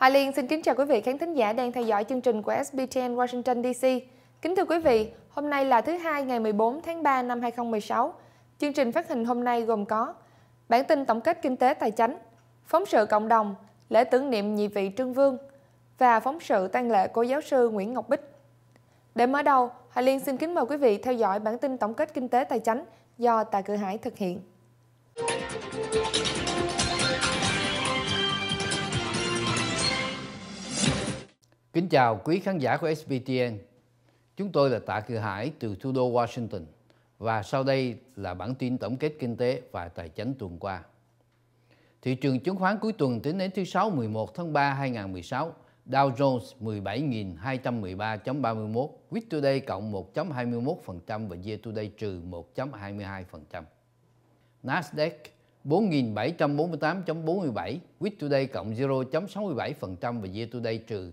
Hòa Liên xin kính chào quý vị khán thính giả đang theo dõi chương trình của SBTN Washington DC. Kính thưa quý vị, hôm nay là thứ hai ngày 14 tháng 3 năm 2016. Chương trình phát hình hôm nay gồm có bản tin tổng kết kinh tế tài chính, phóng sự cộng đồng, lễ tưởng niệm nhị vị Trương Vương và phóng sự tang lệ của giáo sư Nguyễn Ngọc Bích. Để mở đầu, Hòa Liên xin kính mời quý vị theo dõi bản tin tổng kết kinh tế tài chính do Tạ Cự Hải thực hiện. chào quý khán giả của SBTN. Chúng tôi là Tạ Cự Hải từ thủ đô Washington và sau đây là bản tin tổng kết kinh tế và tài chính tuần qua. Thị trường chứng khoán cuối tuần tính đến thứ Sáu 11 tháng 3 2016, Dow Jones 17.213.31, Week Today cộng 1.21% và Year Today trừ 1.22%. Nasdaq 4.748.47, Week Today cộng 0.67% và Year Today trừ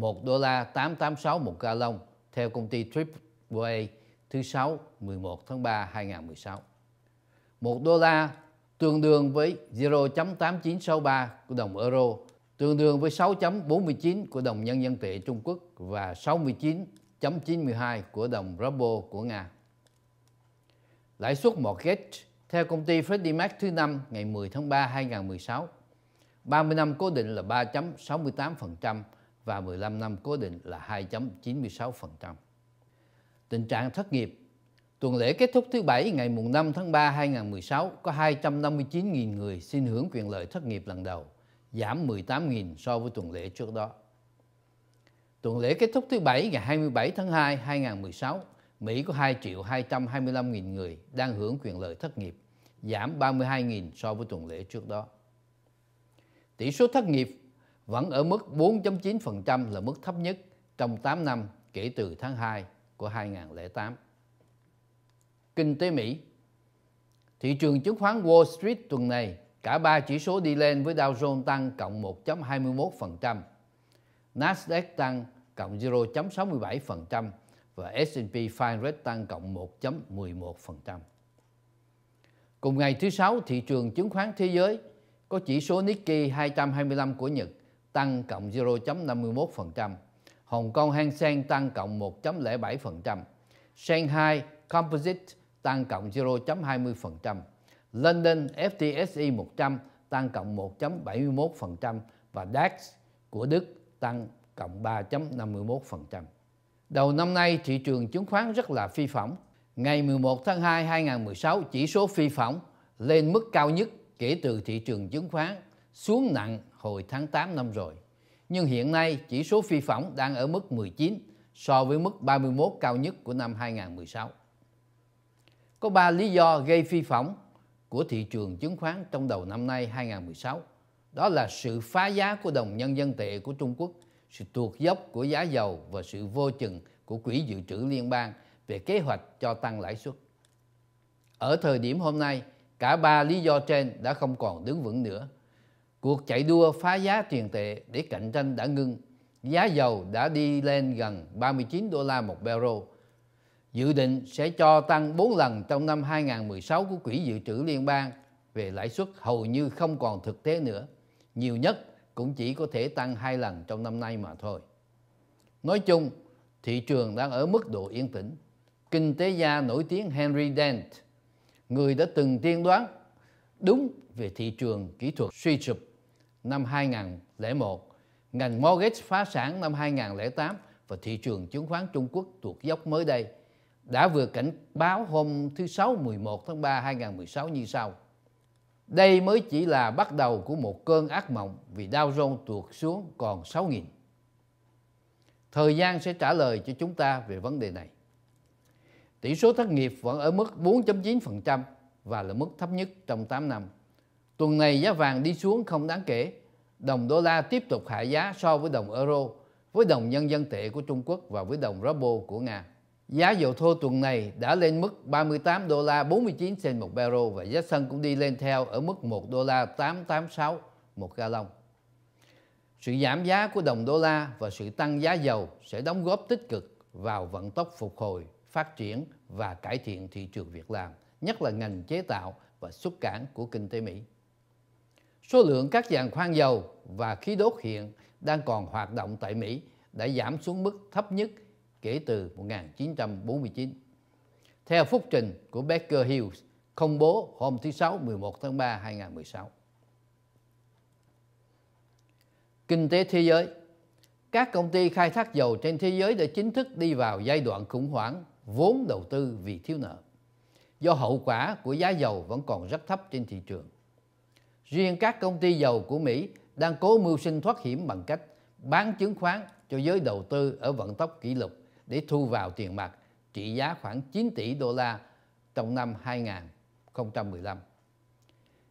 1 đô la 886 một ca lông theo công ty AAA thứ Sáu 11 tháng 3 2016. 1 đô la tương đương với 0.8963 của đồng euro, tương đương với 6.49 của đồng nhân dân tệ Trung Quốc và 69.92 của đồng ruble của Nga. Lãi suất mortgage theo công ty Freddie Mac thứ năm ngày 10 tháng 3 2016, 30 năm cố định là 3.68%, và 15 năm cố định là 2.96%. Tình trạng thất nghiệp Tuần lễ kết thúc thứ Bảy ngày 5 tháng 3 2016 có 259.000 người xin hưởng quyền lợi thất nghiệp lần đầu, giảm 18.000 so với tuần lễ trước đó. Tuần lễ kết thúc thứ Bảy ngày 27 tháng 2 2016, Mỹ có 2 triệu 225.000 người đang hưởng quyền lợi thất nghiệp, giảm 32.000 so với tuần lễ trước đó. Tỷ số thất nghiệp vẫn ở mức 4.9% là mức thấp nhất trong 8 năm kể từ tháng 2 của 2008. Kinh tế Mỹ Thị trường chứng khoán Wall Street tuần này, cả ba chỉ số đi lên với Dow Jones tăng cộng 1.21%, Nasdaq tăng cộng 0.67% và S&P 500 tăng cộng 1.11%. Cùng ngày thứ Sáu, thị trường chứng khoán thế giới có chỉ số Nikkei 225 của Nhật tăng cộng 0.51%, Hồng Kông Hang Seng tăng cộng 1.07%, Shanghai Composite tăng cộng 0.20%, London FTSE 100 tăng cộng 1.71% và DAX của Đức tăng cộng 3.51%. Đầu năm nay, thị trường chứng khoán rất là phi phỏng. Ngày 11 tháng 2 2016, chỉ số phi phỏng lên mức cao nhất kể từ thị trường chứng khoán xuống nặng hồi tháng 8 năm rồi. Nhưng hiện nay chỉ số phi phỏng đang ở mức 19 so với mức 31 cao nhất của năm 2016. Có 3 lý do gây phi phỏng của thị trường chứng khoán trong đầu năm nay 2016. Đó là sự phá giá của đồng nhân dân tệ của Trung Quốc, sự tuột dốc của giá dầu và sự vô chừng của Quỹ Dự trữ Liên bang về kế hoạch cho tăng lãi suất. Ở thời điểm hôm nay, cả ba lý do trên đã không còn đứng vững nữa Cuộc chạy đua phá giá tiền tệ để cạnh tranh đã ngưng. Giá dầu đã đi lên gần 39 đô la một barrel. Dự định sẽ cho tăng 4 lần trong năm 2016 của Quỹ Dự trữ Liên bang về lãi suất hầu như không còn thực tế nữa. Nhiều nhất cũng chỉ có thể tăng hai lần trong năm nay mà thôi. Nói chung, thị trường đang ở mức độ yên tĩnh. Kinh tế gia nổi tiếng Henry Dent, người đã từng tiên đoán đúng về thị trường kỹ thuật suy sụp năm 2001, ngành mortgage phá sản năm 2008 và thị trường chứng khoán Trung Quốc tuột dốc mới đây đã vừa cảnh báo hôm thứ Sáu 11 tháng 3 2016 như sau. Đây mới chỉ là bắt đầu của một cơn ác mộng vì Dow Jones tuột xuống còn 6.000. Thời gian sẽ trả lời cho chúng ta về vấn đề này. Tỷ số thất nghiệp vẫn ở mức 4.9% và là mức thấp nhất trong 8 năm. Tuần này giá vàng đi xuống không đáng kể. Đồng đô la tiếp tục hạ giá so với đồng euro, với đồng nhân dân tệ của Trung Quốc và với đồng ruble của Nga. Giá dầu thô tuần này đã lên mức 38 đô la 49 cent một barrel và giá xăng cũng đi lên theo ở mức 1 đô la 886 một gallon. Sự giảm giá của đồng đô la và sự tăng giá dầu sẽ đóng góp tích cực vào vận tốc phục hồi, phát triển và cải thiện thị trường việc làm, nhất là ngành chế tạo và xuất cảng của kinh tế Mỹ. Số lượng các giàn khoan dầu và khí đốt hiện đang còn hoạt động tại Mỹ đã giảm xuống mức thấp nhất kể từ 1949. Theo phúc trình của Baker Hughes công bố hôm thứ Sáu 11 tháng 3 2016. Kinh tế thế giới Các công ty khai thác dầu trên thế giới đã chính thức đi vào giai đoạn khủng hoảng vốn đầu tư vì thiếu nợ do hậu quả của giá dầu vẫn còn rất thấp trên thị trường. Riêng các công ty dầu của Mỹ đang cố mưu sinh thoát hiểm bằng cách bán chứng khoán cho giới đầu tư ở vận tốc kỷ lục để thu vào tiền mặt trị giá khoảng 9 tỷ đô la trong năm 2015.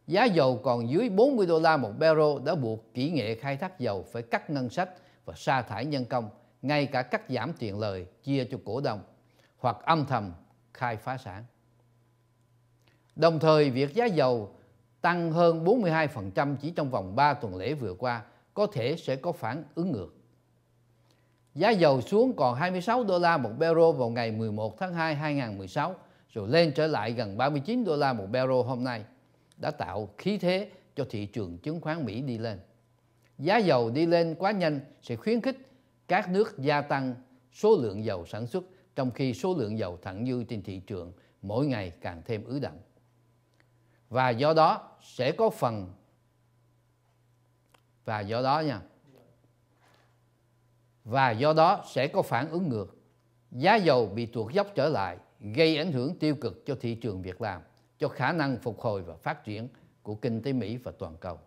Giá dầu còn dưới 40 đô la một barrel đã buộc kỹ nghệ khai thác dầu phải cắt ngân sách và sa thải nhân công, ngay cả cắt giảm tiền lời chia cho cổ đông hoặc âm thầm khai phá sản. Đồng thời, việc giá dầu tăng hơn 42% chỉ trong vòng 3 tuần lễ vừa qua, có thể sẽ có phản ứng ngược. Giá dầu xuống còn 26 đô la một barrel vào ngày 11 tháng 2 2016, rồi lên trở lại gần 39 đô la một barrel hôm nay, đã tạo khí thế cho thị trường chứng khoán Mỹ đi lên. Giá dầu đi lên quá nhanh sẽ khuyến khích các nước gia tăng số lượng dầu sản xuất, trong khi số lượng dầu thẳng dư trên thị trường mỗi ngày càng thêm ứ động và do đó sẽ có phần và do đó nha và do đó sẽ có phản ứng ngược giá dầu bị tuột dốc trở lại gây ảnh hưởng tiêu cực cho thị trường việc làm cho khả năng phục hồi và phát triển của kinh tế Mỹ và toàn cầu.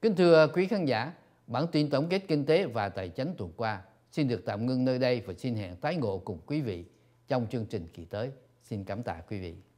Kính thưa quý khán giả, bản tin tổng kết kinh tế và tài chính tuần qua xin được tạm ngưng nơi đây và xin hẹn tái ngộ cùng quý vị trong chương trình kỳ tới. Xin cảm tạ quý vị.